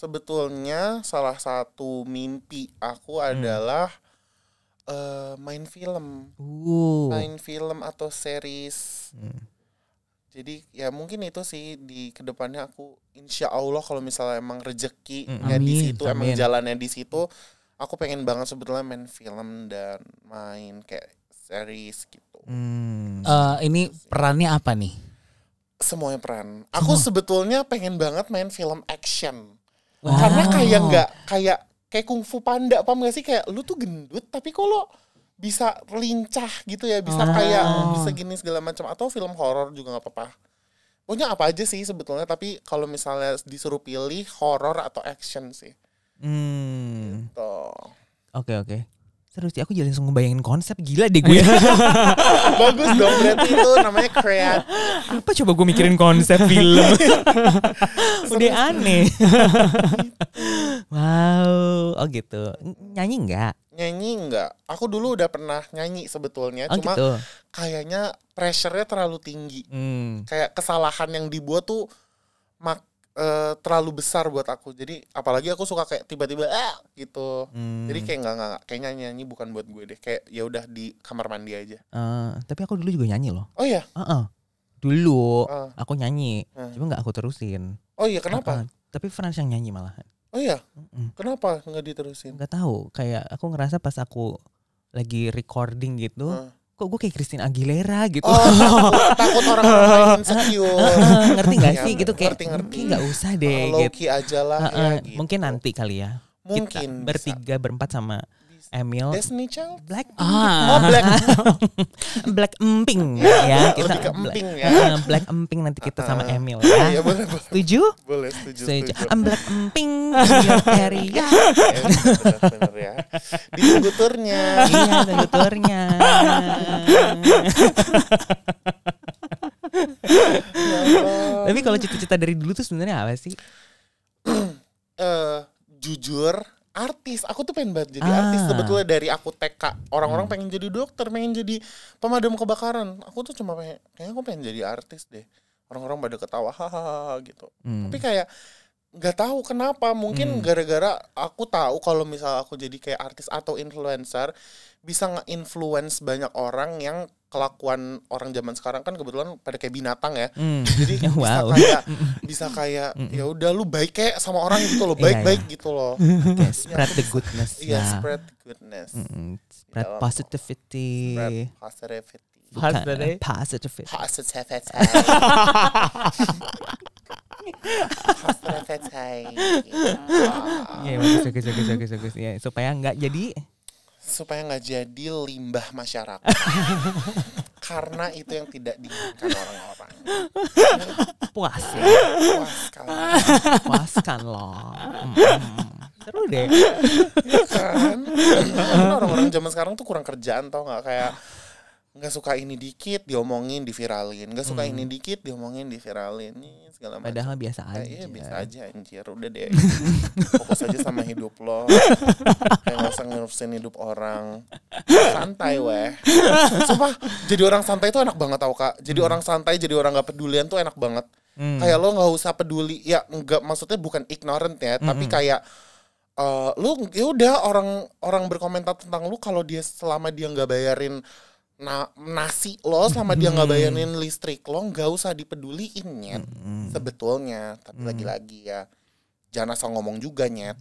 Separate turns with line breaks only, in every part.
sebetulnya salah satu mimpi aku hmm. adalah hmm. uh, main film,
uh. main
film atau series. Hmm. Jadi ya mungkin itu sih di kedepannya aku insya Allah kalau misalnya emang rejeki hmm. di situ, Amin. emang jalannya di situ, aku pengen banget sebetulnya main film dan main kayak series gitu.
Hmm. Uh, ini gitu perannya apa nih?
Semuanya peran. Aku sebetulnya pengen banget main film action.
Wow. Karena kayak nggak
kayak kayak kungfu panda pam nggak sih kayak lu tuh gendut tapi kalau bisa lincah gitu ya bisa oh. kayak bisa gini segala macam atau film horor juga nggak apa-apa punya apa aja sih sebetulnya tapi kalau misalnya disuruh pilih horor atau action sih
hmm. gitu oke okay, oke okay. Terus aku jadi langsung ngebayangin konsep gila deh gue. Iya. Bagus dong berarti itu namanya kreat. Apa coba gue mikirin konsep film. Udah aneh. wow, oh gitu. Nyanyi nggak Nyanyi nggak
Aku dulu udah pernah nyanyi sebetulnya, oh, cuma gitu. kayaknya pressurenya terlalu tinggi. Hmm. Kayak kesalahan yang dibuat tuh mak Eh, terlalu besar buat aku. Jadi apalagi aku suka kayak tiba-tiba ah gitu. Hmm. Jadi kayak nggak nggak kayaknya nyanyi bukan buat gue deh. Kayak ya udah di kamar mandi aja.
Uh, tapi aku dulu juga nyanyi loh. Oh ya Uh -uh. Dulu uh. aku nyanyi, uh. cuma nggak aku terusin. Oh iya kenapa? Uh -uh. Tapi Frans yang nyanyi malahan.
Oh iya. uh -uh. Kenapa nggak diterusin?
Nggak tahu. Kayak aku ngerasa pas aku lagi recording gitu. Uh kok gue kayak Christine Aguilera gitu. Oh, takut orang orang insecure. ngerti gak iya, sih gitu kayak ngerti, ngerti. nggak usah deh. Uh, gitu. aja lah. Uh, uh, ya, gitu. Mungkin nanti kali ya. Mungkin kita bertiga bisa. berempat sama Emil Destiny Child Black ah. oh Black Black Emping ya oh, kita Lebih ke emping ya eh, Black Emping nanti kita sama ah. Emil ya, ya boleh, boleh. setuju boleh setuju setuju, setuju. I'm Black Emping dari iya, ya iya, benar ya ditunggu turnya iya tunggu turnya tapi kalau cita-cita dari dulu tuh sebenarnya apa sih?
uh, jujur artis aku tuh pengen banget jadi ah. artis sebetulnya dari aku TK orang-orang hmm. pengen jadi dokter pengen jadi pemadam kebakaran aku tuh cuma pengen kayaknya aku pengen jadi artis deh orang-orang pada ketawa hahaha gitu hmm. tapi kayak nggak tahu kenapa mungkin hmm. gara-gara hmm. aku tahu kalau misal aku jadi kayak artis atau influencer bisa nge-influence banyak orang yang kelakuan orang zaman sekarang kan kebetulan pada kayak binatang ya hmm.
jadi wow. bisa kayak
bisa hmm. kayak ya udah lu baik kayak sama orang gitu loh iya, baik baik iya. gitu loh okay, ya, iya, spread the goodness hmm, ya yeah, spread the goodness mm -hmm. spread positivity
spread positivity Bukan, positivity positivity positivity Hasrat saya. Iya bagus bagus bagus bagus bagus ya supaya nggak jadi
supaya nggak jadi limbah masyarakat karena itu yang tidak
diinginkan orang-orang puas ya puaskan puaskan loh hmm. seru deh iya kan? kan orang-orang zaman sekarang tuh kurang kerjaan
tau nggak kayak nggak suka ini dikit diomongin diviralin nggak suka hmm. ini dikit diomongin diviralin iya segala macam. Padahal biasa iya, aja. Iya, biasa aja anjir. Udah deh. Gitu. Fokus aja sama hidup lo. Kayak usah ngurusin hidup orang. Santai weh. Sumpah, jadi orang santai itu enak banget tau Kak. Jadi hmm. orang santai, jadi orang gak pedulian tuh enak banget. Hmm. Kayak lo gak usah peduli. Ya enggak maksudnya bukan ignorant ya, hmm. tapi kayak Uh, lu ya udah orang orang berkomentar tentang lu kalau dia selama dia nggak bayarin na nasi lo sama dia nggak hmm. bayarin listrik lo nggak usah dipeduliin nyet hmm. sebetulnya tapi hmm. lagi-lagi ya jangan asal ngomong juga nyet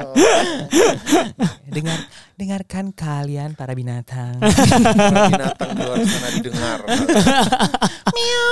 oh. dengar
dengarkan kalian para binatang binatang luar sana didengar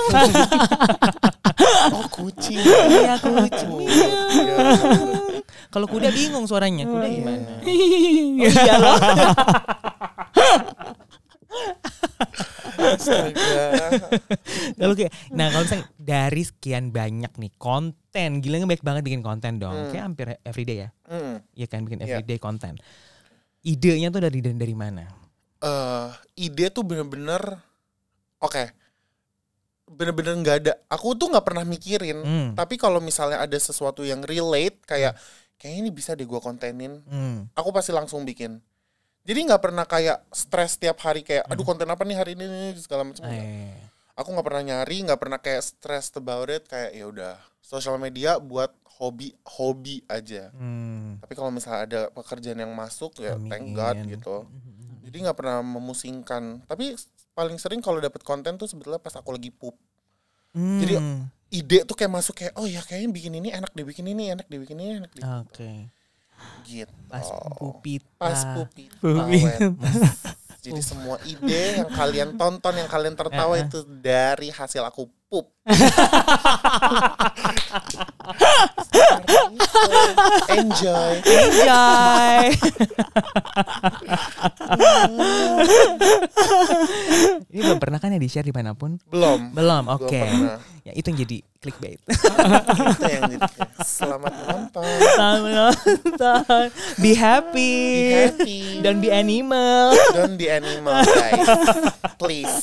oh kucing ya kucing oh, iya, iya, kalau kuda bingung suaranya. Kuda gimana? Oh, iya loh. Kalau kayak, nah kalau misalnya dari sekian banyak nih konten, gila banyak banget bikin konten dong. Hmm. Kayak hampir everyday ya. Hmm. Ya kan bikin iya. everyday yeah. konten. Idenya tuh dari dari mana?
Uh, ide tuh bener-bener oke. Okay. Bener-bener nggak -bener ada. Aku tuh nggak pernah mikirin. Hmm. Tapi kalau misalnya ada sesuatu yang relate kayak hmm kayaknya ini bisa deh gue kontenin hmm. aku pasti langsung bikin jadi nggak pernah kayak stres tiap hari kayak aduh hmm. konten apa nih hari ini ini segala macam iya, iya, iya. aku nggak pernah nyari nggak pernah kayak stress about it kayak ya udah sosial media buat hobi hobi aja
hmm. tapi
kalau misalnya ada pekerjaan yang masuk ya Amin. thank god gitu jadi nggak pernah memusingkan tapi paling sering kalau dapet konten tuh sebetulnya pas aku lagi pup hmm. jadi ide tuh kayak masuk kayak oh ya kayaknya bikin ini enak deh bikin ini enak deh bikin ini enak deh. Oke. Okay. Gitu. Pas pupita. Pas pupita. Jadi semua ide yang kalian tonton yang kalian tertawa itu dari hasil aku pup. Enjoy. Enjoy.
Ini belum pernah kan ya di-share di mana pun.
Belum. Belum, oke. Okay. Ya itu yang jadi clickbait. Selamat menonton.
Selamat menonton. Be happy. Be happy. Don't be animal. Don't be animal, guys. Please.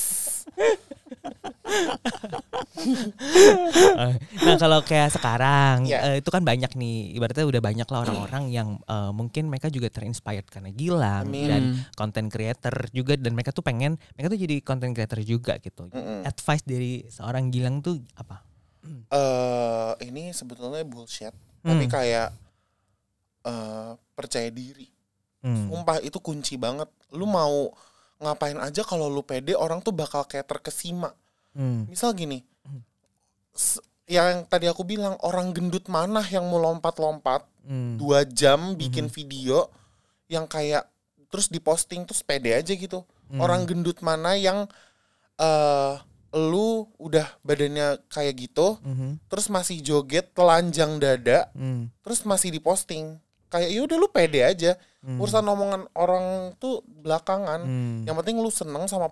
Eh, nah kalau kayak sekarang yeah. Ya. uh, itu kan banyak nih ibaratnya udah banyak lah orang-orang yang uh, mungkin mereka juga terinspired karena Gilang Amin. dan hmm. content creator juga dan mereka tuh pengen mereka tuh jadi content creator juga gitu. Mm -hmm. Advice dari seorang Gilang tuh apa?
Uh, ini sebetulnya bullshit, mm. tapi hmm. kayak uh, percaya diri. Mm. itu kunci banget. Lu mau ngapain aja kalau lu pede orang tuh bakal kayak terkesima. Mm. Misal gini, yang tadi aku bilang orang gendut mana yang mau lompat-lompat hmm. dua jam hmm. bikin hmm. video yang kayak terus diposting terus pede aja gitu hmm. orang gendut mana yang uh, lu udah badannya kayak gitu hmm. terus masih joget telanjang dada hmm. terus masih diposting kayak ya udah lu pede aja hmm. urusan omongan orang tuh belakangan hmm. yang penting lu seneng sama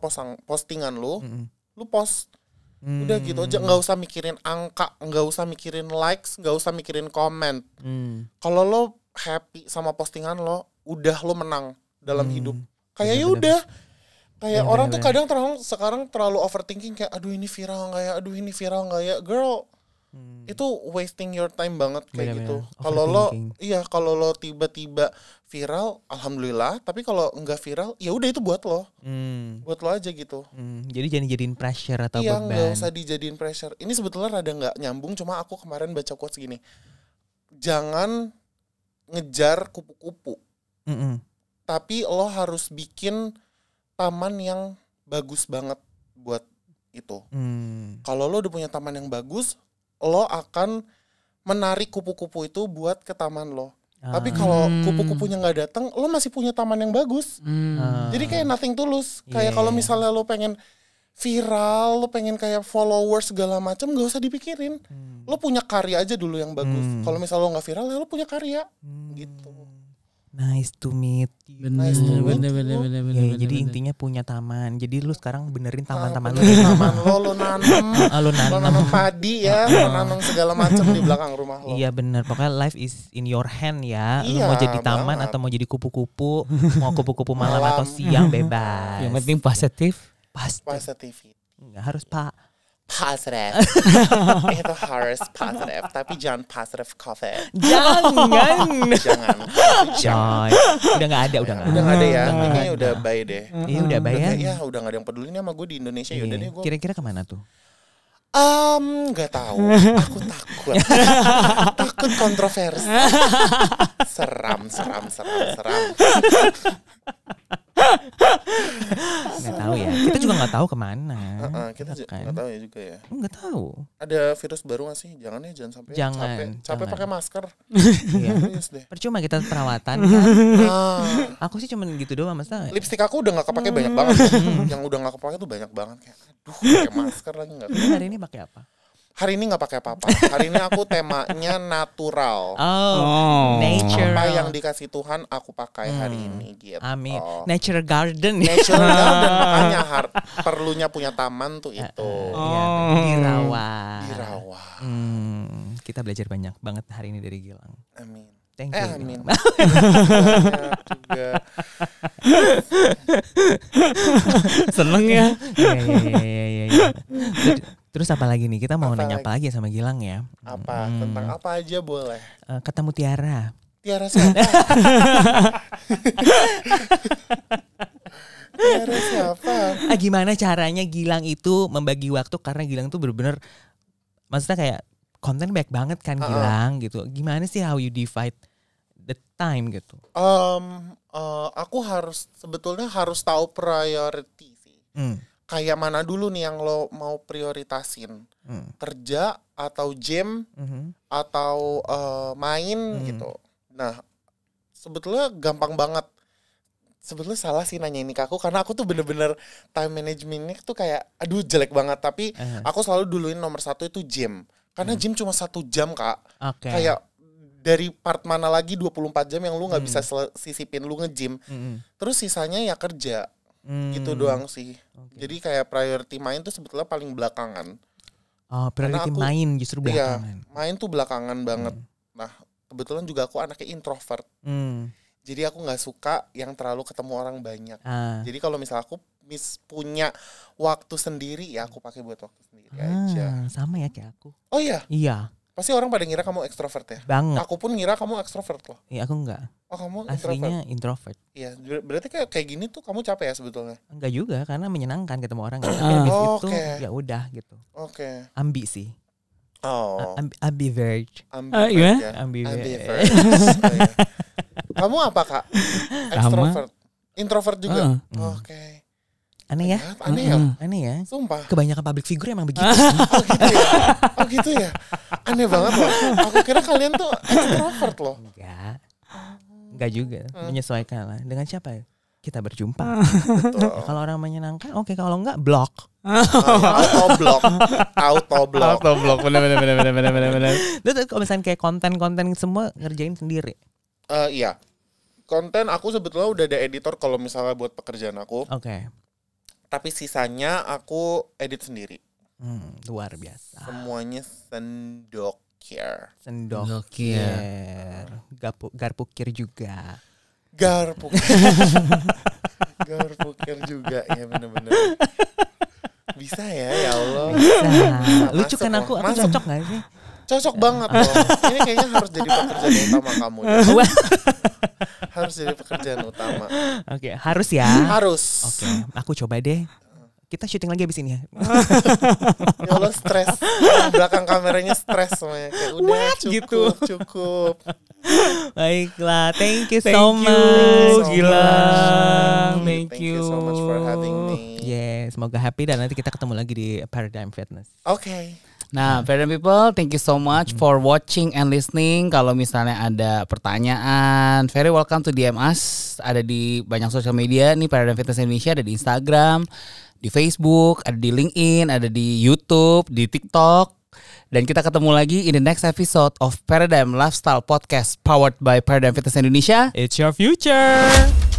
postingan lu hmm. lu post
Hmm. Udah gitu aja hmm. nggak
usah mikirin angka, nggak usah mikirin likes, nggak usah mikirin komen. Hmm. Kalau lo happy sama postingan lo, udah lo menang dalam hmm. hidup. Iya, kayak ya udah kayak iya, orang bener. tuh kadang terlalu sekarang terlalu overthinking kayak aduh ini viral nggak ya aduh ini viral nggak ya girl hmm. itu wasting your time banget kayak Bener-bener. gitu kalau lo iya kalau lo tiba-tiba viral alhamdulillah tapi kalau nggak viral ya udah itu buat lo hmm. buat lo aja gitu
hmm. jadi jangan jadiin pressure atau iya, beban nggak usah
dijadiin pressure ini sebetulnya rada nggak nyambung cuma aku kemarin baca quotes gini jangan ngejar kupu-kupu mm -mm. tapi lo harus bikin taman yang bagus banget buat itu.
Hmm.
Kalau lo udah punya taman yang bagus, lo akan menarik kupu-kupu itu buat ke taman lo. Ah. Tapi kalau hmm. kupu-kupunya nggak datang, lo masih punya taman yang bagus. Hmm. Ah. Jadi kayak nothing tulus. Kayak yeah. kalau iya. misalnya lo pengen viral, lo pengen kayak followers segala macam, gak usah dipikirin. Hmm. Lo punya karya aja dulu yang bagus. Hmm. Kalau misalnya lo nggak viral, ya lo punya karya. Hmm. Gitu
nice to meet you. Bener, nice to meet you. bener, bener, bener, ya, bener, Jadi bener. intinya punya taman. Jadi lu sekarang benerin taman-taman lu. Taman lo, lu nanam. Ah, lu nanam. padi ya, lo ah, ah. nanam segala macam di belakang rumah lo. Iya bener, pokoknya life is in your hand ya. Iya, lu mau jadi taman banget. atau mau jadi kupu-kupu, mau kupu-kupu malam, malam atau siang bebas. Yang penting positif. Positif. Positif. Enggak harus
pak positive itu harus positif tapi jangan positif kafe
jangan jangan jangan udah nggak ada udah nggak udah nggak ada ya udah ini udah baik deh iya udah bye ya ya udah nggak ada yang peduli ini sama gue di Indonesia ya udah nih iya. gue kira-kira kemana tuh
Um, gak tahu. Aku takut. takut kontroversi. Seram, seram, seram, seram.
nggak tahu ya. Kita juga nggak tahu kemana. Uh, uh, kita juga kan? nggak tahu ya juga ya. Nggak tahu.
Ada virus baru nggak sih? Jangan ya, jangan sampai. Jangan. Capek, capek pakai masker.
iya. Percuma kita perawatan. Kan? Ah. aku sih cuman gitu doang mas. Lipstik aku udah nggak kepake banyak hmm. banget. Hmm. Yang udah nggak kepake tuh banyak banget kayak. Aduh, pakai masker
lagi nggak. Hari ini pakai apa? hari ini nggak pakai apa-apa. Hari ini aku temanya natural. Oh, oh. nature. Apa yang dikasih Tuhan aku pakai hmm. hari ini gitu. Amin. Nature garden. Nature garden makanya har- perlunya punya taman tuh itu. Iya, oh, ya, dirawat. Dirawat.
Hmm, kita belajar banyak banget hari ini dari Gilang. Amin. Thank eh, you. Eh, amin. Seneng ya. Iya iya iya iya. iya. iya Terus apa lagi nih? Kita mau apa nanya lagi? apa lagi sama Gilang ya? Apa? Hmm. Tentang apa aja boleh. Eh, ketemu Tiara. Tiara siapa? Tiara siapa? Ah, gimana caranya Gilang itu membagi waktu karena Gilang tuh bener-bener maksudnya kayak konten banyak banget kan uh -uh. Gilang gitu. Gimana sih how you divide the time gitu?
Um, uh, aku harus sebetulnya harus tahu priority sih. Hmm kayak mana dulu nih yang lo mau prioritasin hmm. kerja atau gym hmm. atau uh, main hmm. gitu nah sebetulnya gampang banget sebetulnya salah sih nanya ini ke aku karena aku tuh bener-bener time managementnya tuh kayak aduh jelek banget tapi uh eh. -huh. aku selalu duluin nomor satu itu gym karena hmm. gym cuma satu jam kak
okay. kayak
dari part mana lagi 24 jam yang lu nggak hmm. bisa sisipin lu nge-gym hmm. terus sisanya ya kerja Gitu hmm. Gitu doang sih. Okay. Jadi kayak priority main tuh sebetulnya paling belakangan.
Oh, priority aku, main justru iya, belakangan.
Iya, main tuh belakangan hmm. banget. Hmm. Nah, kebetulan juga aku anaknya introvert. Hmm. Jadi aku nggak suka yang terlalu ketemu orang banyak. Ah. Jadi kalau misal aku mis punya waktu sendiri ya aku pakai buat
waktu sendiri ah, aja. Sama ya kayak aku. Oh iya. Iya.
Pasti orang pada ngira kamu ekstrovert ya. Banget. Aku pun ngira kamu ekstrovert loh. Iya, aku enggak. Oh, kamu aslinya introvert. Iya, berarti kayak kayak gini tuh
kamu capek ya sebetulnya? Enggak juga karena menyenangkan ketemu orang. Tapi gitu. habis oh, itu okay. ya udah gitu. Oke. Okay. Ambi sih. Oh. ambivert. Ambivert. Uh, Ya. Ambivert. Oh, iya.
kamu apa, Kak? ekstrovert. Introvert juga. Uh, Oke. Okay.
Aneh ya? Aneh ya? Aneh ya? Sumpah. Kebanyakan public figure emang begitu. Ah, oh gitu ya? Oh gitu ya? Aneh banget loh. Aku kira kalian tuh extrovert loh. Enggak. Enggak juga. Ah. Menyesuaikan lah. Dengan siapa ya? kita berjumpa. ya, kalau orang menyenangkan, oke. Okay. Kalau enggak, block auto block auto block auto block Benar benar benar benar benar benar. itu kalau misalnya kayak konten-konten semua ngerjain sendiri.
Eh uh, iya. Konten aku sebetulnya udah ada editor kalau misalnya buat pekerjaan aku. Oke. Okay tapi sisanya aku edit sendiri
hmm, luar biasa
semuanya sendokir
sendokir garpu garpukir juga Garpu. garpu garpukir juga ya benar-benar bisa ya ya Allah bisa. lucu kan aku aku cocok gak sih Cocok banget loh. Ini kayaknya harus jadi pekerjaan utama kamu. Ya. harus jadi pekerjaan utama. Oke, okay, harus ya. Harus. Oke, okay, aku coba deh kita syuting lagi abis ini ya. ya Allah stres. Belakang kameranya stres semuanya. Kayak udah What? cukup, gitu. cukup. Baiklah, thank you thank so you. much. Gila. Thank, thank you. you so much for having me. Yes, semoga happy dan nanti kita ketemu lagi di Paradigm Fitness. Oke. Okay. Nah, Paradigm hmm. people, thank you so much hmm. for watching and listening. Kalau misalnya ada pertanyaan, very welcome to DM us. Ada di banyak social media nih Paradigm Fitness Indonesia ada di Instagram, di Facebook, ada di LinkedIn, ada di YouTube, di TikTok. Dan kita ketemu lagi in the next episode of Paradigm Lifestyle Podcast powered by Paradigm Fitness Indonesia. It's your future.